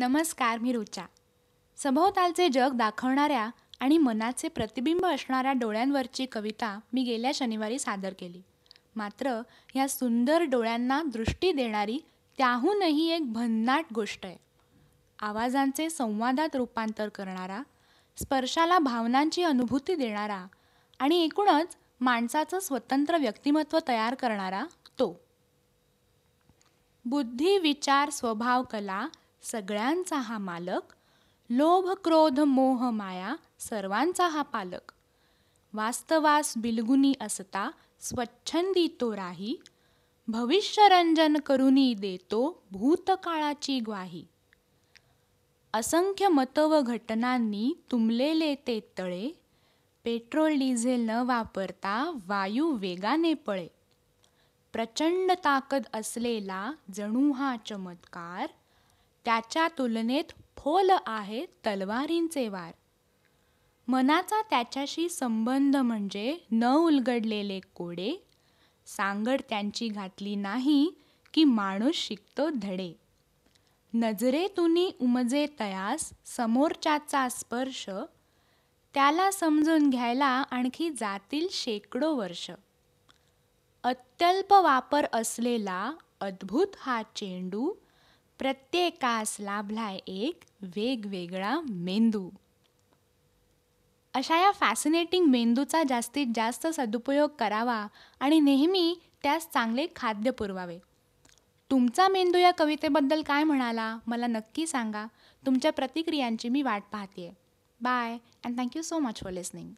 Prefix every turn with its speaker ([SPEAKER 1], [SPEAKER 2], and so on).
[SPEAKER 1] नमस्कार मी रुचा सभोवतालचे जग दाखवणाऱ्या आणि मनाचे प्रतिबिंब असणाऱ्या डोळ्यांवरची कविता मी गेल्या शनिवारी सादर केली मात्र या सुंदर डोळ्यांना दृष्टी देणारी त्याहूनही एक भन्नाट गोष्ट आहे आवाजांचे संवादात रूपांतर करणारा स्पर्शाला भावनांची अनुभूती देणारा आणि एकूणच माणसाचं स्वतंत्र व्यक्तिमत्व तयार करणारा तो बुद्धी विचार स्वभाव कला सगळ्यांचा हा मालक लोभ क्रोध मोह माया सर्वांचा हा पालक वास्तवास बिलगुनी असता स्वच्छंदी तो राही भविष्यरंजन करुनी देतो भूतकाळाची ग्वाही असंख्य मतव व घटनांनी तुमलेले ते तळे पेट्रोल डिझेल न वापरता वायू वेगाने पळे प्रचंड ताकद असलेला जणू हा चमत्कार त्याच्या तुलनेत फोल आहे तलवारींचे वार मनाचा त्याच्याशी संबंध म्हणजे न उलगडलेले कोडे सांगड त्यांची घातली नाही की माणूस शिकतो धडे नजरेतुनी उमजे तयास समोरच्याचा स्पर्श त्याला समजून घ्यायला आणखी जातील शेकडो वर्ष अत्यल्प वापर असलेला अद्भुत हा चेंडू प्रत्येकास लाभलाय एक वेगवेगळा मेंदू अशा या फॅसिनेटिंग मेंदूचा जास्तीत जास्त सदुपयोग करावा आणि नेहमी त्यास चांगले खाद्य पुरवावे तुमचा मेंदू या कवितेबद्दल काय म्हणाला मला नक्की सांगा तुमच्या प्रतिक्रियांची मी वाट पाहते bye and thank you so much for listening